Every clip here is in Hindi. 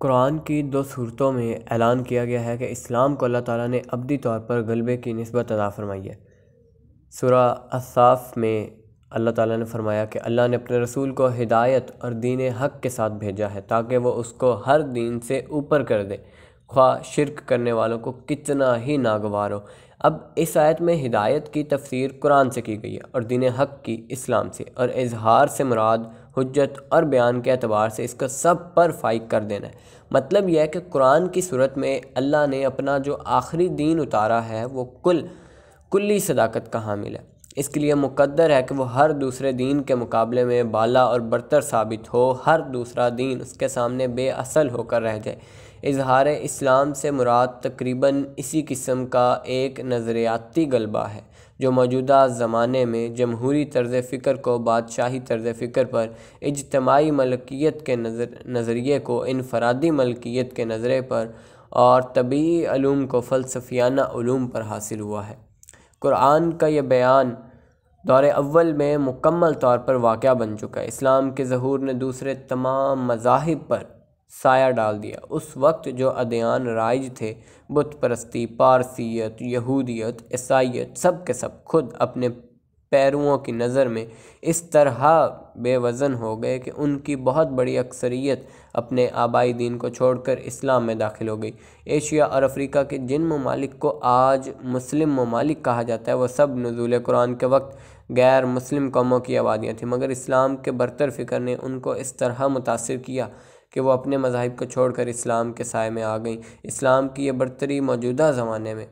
कुरान की दो सूरतों में ऐलान किया गया है कि इस्लाम को अल्लाह ताला ने अबदी तौर पर गलबे की नस्बत अदा फरमाई है सुरा असाफ में अल्लाह ताला ने फरमाया कि अल्लाह ने अपने रसूल को हिदायत और दीन हक के साथ भेजा है ताकि वो उसको हर दीन से ऊपर कर दे ख्वा शिरक करने वालों को कितना ही नागवार हो अब इस आयत में हिदायत की तफसीर कुरान से की गई है और दीन हक की इस्लाम से और इजहार से मुराद हजत और बयान के अतबार से इसका सब पर फाइक कर देना है मतलब यह है कि कुरान की सूरत में अल्लाह ने अपना जो आखिरी दीन उतारा है वो कुल कुल्ली सदाकत का हामिल है इसके लिए मुकद्दर है कि वो हर दूसरे दीन के मुकाबले में बाला और बरतर साबित हो हर दूसरा दीन उसके सामने बेअसल होकर रह जाए इजहार इस्लाम से मुराद तकरीबन इसी किस्म का एक नज़रियाती गलबा है जो मौजूदा ज़माने में जमहूरी तर्ज़ फ़िक्र को बादशाही तर्ज़ फ़िक्र पर इजतमाही मलकियत के नज़र नज़रिए को इनफरादी मलकियत के नज़रे पर और तबी अलूम को फ़लसफियाना पर हासिल हुआ है कुरान का यह बयान दौर अव्वल में मुकम्मल तौर पर वाक़ बन चुका है इस्लाम के जहूर ने दूसरे तमाम मजाहब पर साया डाल दिया उस वक्त जो अदयान राइज थे बुत परस्ती पारसीत यहूदियत ईसाइत सब के सब खुद अपने पैरुओं की नज़र में इस तरह बेवज़न हो गए कि उनकी बहुत बड़ी अक्सरियत अपने आबाई दीन को छोड़कर इस्लाम में दाखिल हो गई एशिया और अफ्रीका के जिन ममालिक को आज मुस्लिम ममालिक कहा जाता है वह सब नजूल कुरान के वक्त गैर मुस्लिम कौमों की आबादियाँ थीं मगर इस्लाम के बरतर फ़िक्र ने उनको इस तरह मुतासर किया कि वो अपने मजाहब को छोड़ कर इस्लाम के साय में आ गई इस्लाम की यह बरतरी मौजूदा ज़माने में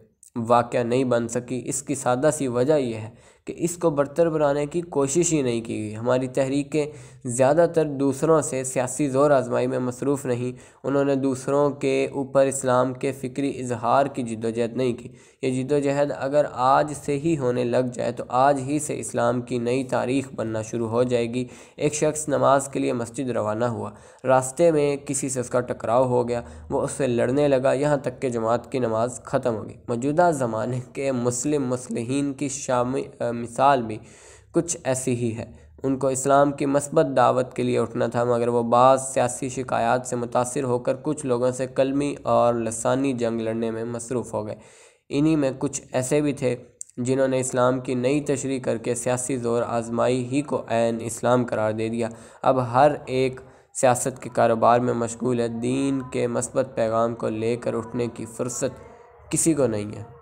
वाक़ नहीं बन सकी इसकी सादा सी वजह यह है कि इसको बदतर बनाने की कोशिश ही नहीं की गई हमारी तहरीकें ज़्यादातर दूसरों से सियासी ज़ोर आजमाई में मसरूफ़ नहीं उन्होंने दूसरों के ऊपर इस्लाम के फ़िक्री इजहार की जद्दोजहद नहीं की ये जदोजहद अगर आज से ही होने लग जाए तो आज ही से इस्लाम की नई तारीख बनना शुरू हो जाएगी एक शख्स नमाज के लिए मस्जिद रवाना हुआ रास्ते में किसी से उसका टकराव हो गया वो उससे लड़ने लगा यहाँ तक कि जमात की नमाज ख़त्म हो गई मौजूदा ज़माने के मुस्लिम मुसलिन की शाम मिसाल भी कुछ ऐसी ही है उनको इस्लाम की मस्बत दावत के लिए उठना था मगर वो बाज़ सियासी शिकायत से मुतासर होकर कुछ लोगों से कलमी और लसानी जंग लड़ने में मसरूफ़ हो गए इन्हीं में कुछ ऐसे भी थे जिन्होंने इस्लाम की नई तशरी करके सियासी ज़ोर आजमाई ही को आन इस्लाम करार दे दिया अब हर एक सियासत के कारोबार में मशगूल है दीन के मस्बत पैगाम को लेकर उठने की फुर्सत किसी को नहीं है